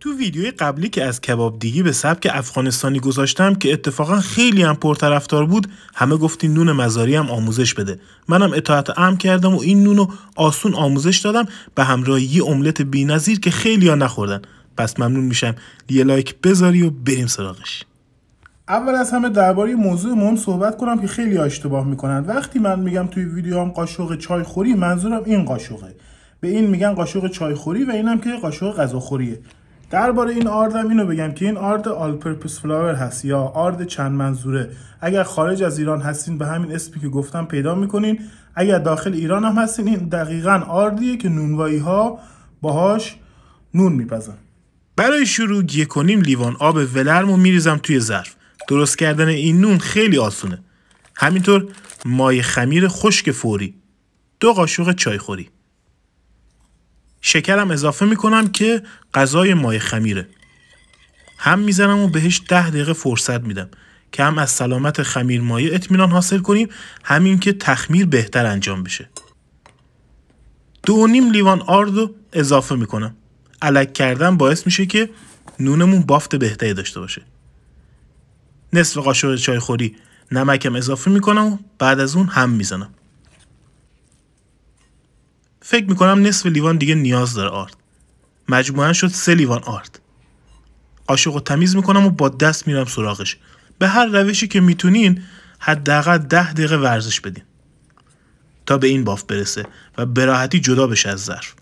تو ویدیوی قبلی که از کباب دیگی به سبک افغانستانی گذاشتم که اتفاقا خیلی هم پرطرفدار بود همه گفتین نون مزاری هم آموزش بده منم اطاعت ام کردم و این نونو آسون آموزش دادم به همراه یه املت بی‌نظیر که خیلی ها نخوردن پس ممنون میشم یه لایک بذاری و بریم سراغش اول از همه درباره موضوع مهم صحبت کنم که خیلی اشتباه میکنن وقتی من میگم توی ویدیوام قاشق چای خوری منظورم این قاشقه به این میگن قاشق چایخوری و اینم که قاشق غذاخوریه درباره این آردم اینو بگم که این آرد آل پرپس فلاور هست یا آرد چند منظوره اگر خارج از ایران هستین به همین اسمی که گفتم پیدا میکنین اگر داخل ایران هم هستین این دقیقا آردیه که نونوایی ها باهاش نون میپزن برای شروع یه کنیم لیوان آب ولرم و میریزم توی ظرف درست کردن این نون خیلی آسونه همینطور مای خمیر خشک فوری دو قاشق خوری. شکرم اضافه میکنم که غذای مای خمیره هم میزنم و بهش ده دقیقه فرصت میدم که هم از سلامت خمیر مایه اطمینان حاصل کنیم همین که تخمیر بهتر انجام بشه دو نیم لیوان آرد اضافه میکنم علک کردن باعث میشه که نونمون بافت بهتری داشته باشه نصف قاشق چای خوری نمکم اضافه میکنم و بعد از اون هم میزنم فکر میکنم نصف لیوان دیگه نیاز داره آرد مجموعا شد سه لیوان آرد آشق و تمیز میکنم و با دست میرم سراغش به هر روشی که میتونین حداقل ده دقیقه ورزش بدین تا به این باف برسه و براحتی جدا بشه از ظرف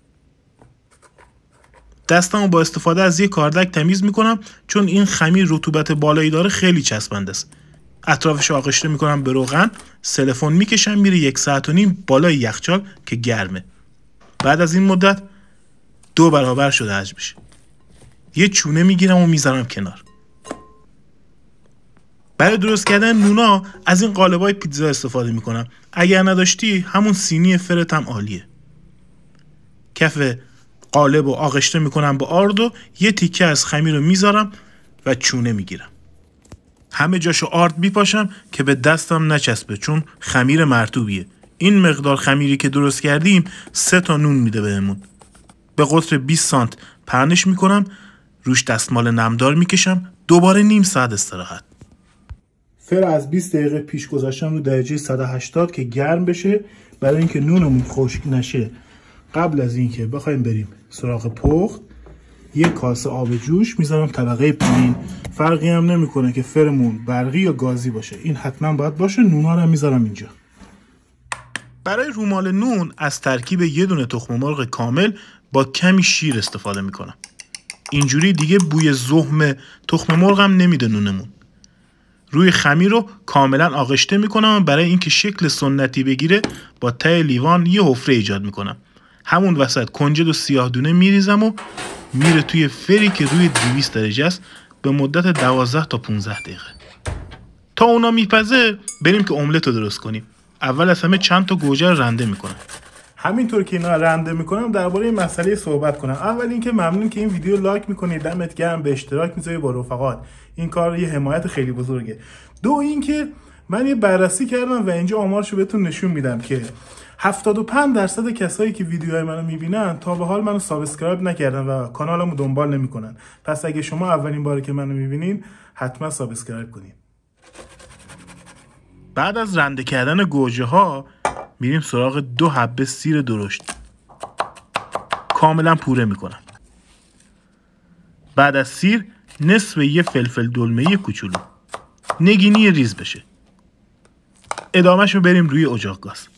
دستم با استفاده از یک کاردک تمیز میکنم چون این خمیر رطوبت بالایی داره خیلی چسبنده است اطرافش آغشته میکنم به روغن سلفون میکشم میره یک ساعت و نیم بالای یخچال که گرمه بعد از این مدت دو برابر شده حجمش یه چونه میگیرم و میذارم کنار برای درست کردن نونا از این قالبای پیتزا استفاده میکنم اگر نداشتی همون سینی فرت هم عالیه کف قالب و آغشته میکنم با آرد و یه تیکه از خمیر رو میذارم و چونه میگیرم همه جاشو آرد میپاشم که به دستم نچسبه چون خمیر مرتوبیه این مقدار خمیری که درست کردیم سه تا نون میده بهمون به قطر 20 سانت پهنش میکنم روش دستمال نمدار میکشم دوباره نیم ساعت استراحت فر از 20 دقیقه پیش گذاشتم رو درجه 180 که گرم بشه برای اینکه نونمون خشک نشه قبل از اینکه بخوایم بریم سراغ پخت یک کاسه آب جوش میذارم طبقه پایین فرقی هم نمیکنه که فرمون برقی یا گازی باشه این حتما باید باشه نونا رو میذارم اینجا برای رومال نون از ترکیب یه دونه تخم مرغ کامل با کمی شیر استفاده میکنم اینجوری دیگه بوی زهم تخم مرغم نمیده نونمون روی خمیر رو کاملا آغشته میکنم و برای اینکه شکل سنتی بگیره با ته لیوان یه حفره ایجاد میکنم همون وسط کنجد و سیاه دونه میریزم و میره توی فری که روی 200 درجه است به مدت 12 تا 15 دقیقه تا اونا میپزه بریم که املت رو درست کنیم اول از همه چند تا گوجه رو رنده میکنن همینطور که اینا رنده میکنم درباره این مسئله صحبت کنم اول اینکه ممنون که این ویدیو لایک میکنید دمت گرم به اشتراک میذاری با رفقات این کار یه حمایت خیلی بزرگه دو اینکه من یه بررسی کردم و اینجا آمارشو بهتون نشون میدم که 75 درصد کسایی که ویدیوهای منو میبینن تا به حال منو سابسکرایب نکردن و کانالمو دنبال نمیکنن پس اگه شما اولین باری که منو میبینین حتما سابسکرایب کنید بعد از رنده کردن گوجه ها میریم سراغ دو حبه سیر درشت کاملا پوره میکنم بعد از سیر نصف یه فلفل دلمه کوچولو نگینی ریز بشه ادامهش رو بریم روی اجاق گاز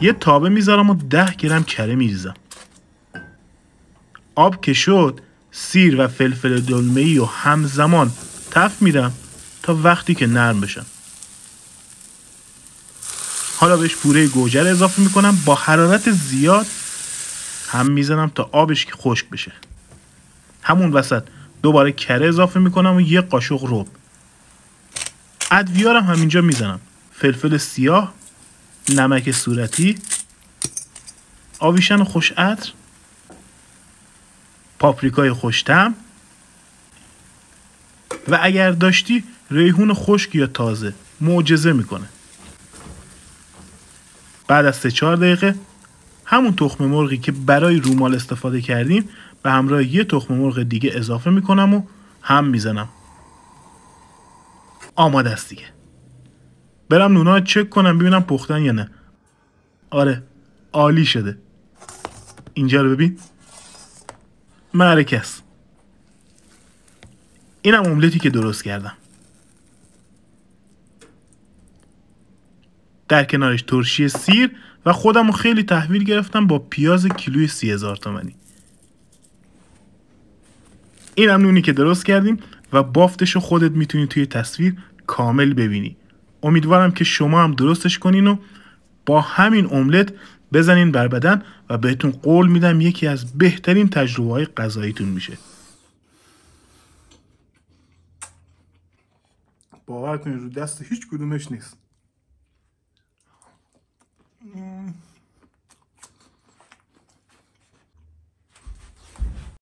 یه تابه میذارم و ده گرم کره میریزم آب که شد سیر و فلفل دلمه و همزمان تف میرم تا وقتی که نرم بشن حالا بهش پوره گوجه اضافه میکنم با حرارت زیاد هم میزنم تا آبش که خشک بشه همون وسط دوباره کره اضافه میکنم و یه قاشق رب ادویارم همینجا میزنم فلفل سیاه نمک صورتی آویشن خوش عطر پاپریکای خوشتم و اگر داشتی ریحون خشک یا تازه معجزه میکنه بعد از 3 4 دقیقه همون تخم مرغی که برای رومال استفاده کردیم به همراه یه تخم مرغ دیگه اضافه میکنم و هم میزنم آماده است دیگه برم نونا چک کنم ببینم پختن یا نه آره عالی شده اینجا رو ببین مرکز. اینم املتی که درست کردم در کنارش ترشی سیر و خودم رو خیلی تحویل گرفتم با پیاز کیلوی سی هزار تومنی این هم نونی که درست کردیم و بافتش رو خودت میتونی توی تصویر کامل ببینی امیدوارم که شما هم درستش کنین و با همین املت بزنین بر بدن و بهتون قول میدم یکی از بهترین تجربه های غذاییتون میشه باور رو دست هیچ کدومش نیست